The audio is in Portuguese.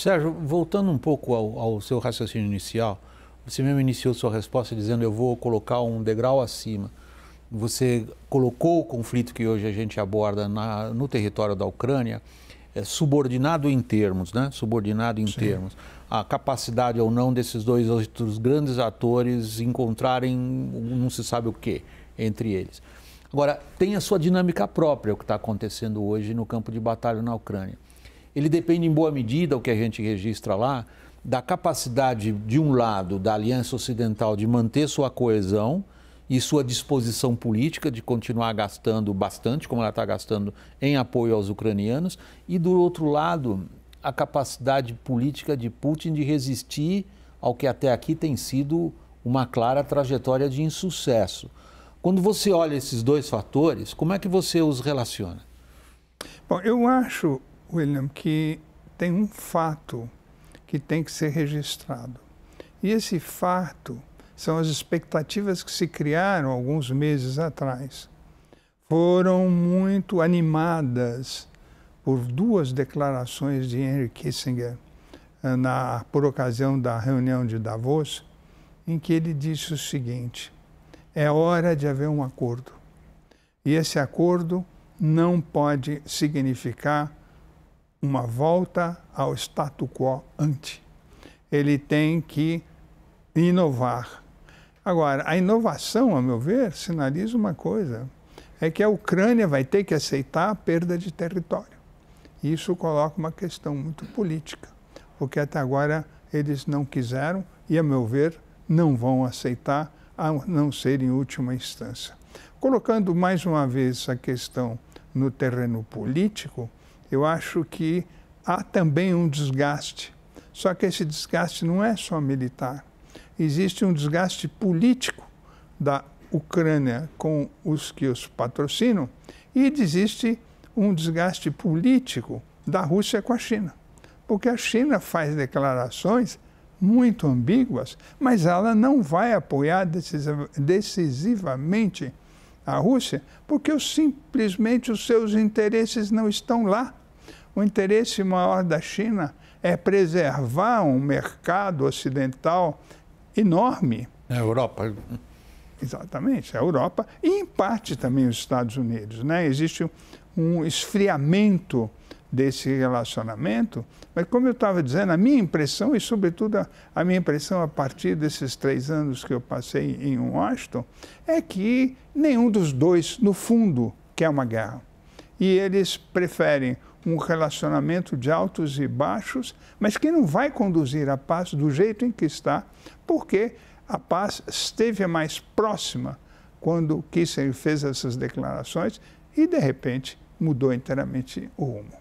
Sérgio, voltando um pouco ao, ao seu raciocínio inicial, você mesmo iniciou sua resposta dizendo eu vou colocar um degrau acima. Você colocou o conflito que hoje a gente aborda na, no território da Ucrânia é, subordinado em termos, né? Subordinado em Sim. termos. A capacidade ou não desses dois outros grandes atores encontrarem não se sabe o que entre eles. Agora, tem a sua dinâmica própria o que está acontecendo hoje no campo de batalha na Ucrânia ele depende em boa medida, o que a gente registra lá, da capacidade, de um lado, da Aliança Ocidental de manter sua coesão e sua disposição política de continuar gastando bastante, como ela está gastando, em apoio aos ucranianos, e do outro lado, a capacidade política de Putin de resistir ao que até aqui tem sido uma clara trajetória de insucesso. Quando você olha esses dois fatores, como é que você os relaciona? Bom, eu acho William, que tem um fato que tem que ser registrado. E esse fato são as expectativas que se criaram alguns meses atrás. Foram muito animadas por duas declarações de Henry Kissinger eh, na, por ocasião da reunião de Davos, em que ele disse o seguinte: é hora de haver um acordo. E esse acordo não pode significar uma volta ao status quo ante. Ele tem que inovar. Agora, a inovação, a meu ver, sinaliza uma coisa: é que a Ucrânia vai ter que aceitar a perda de território. Isso coloca uma questão muito política, porque até agora eles não quiseram e, a meu ver, não vão aceitar, a não ser em última instância. Colocando mais uma vez a questão no terreno político, eu acho que há também um desgaste. Só que esse desgaste não é só militar. Existe um desgaste político da Ucrânia com os que os patrocinam e existe um desgaste político da Rússia com a China. Porque a China faz declarações muito ambíguas, mas ela não vai apoiar decisivamente a Rússia, porque simplesmente os seus interesses não estão lá o interesse maior da China é preservar um mercado ocidental enorme. É a Europa. Exatamente, é a Europa e, em parte, também os Estados Unidos. Né? Existe um esfriamento desse relacionamento, mas, como eu estava dizendo, a minha impressão, e sobretudo a, a, minha impressão a partir desses três anos que eu passei em Washington, é que nenhum dos dois, no fundo, quer uma guerra. E eles preferem um relacionamento de altos e baixos, mas que não vai conduzir à paz do jeito em que está, porque a paz esteve mais próxima quando Kissinger fez essas declarações e, de repente, mudou inteiramente o rumo.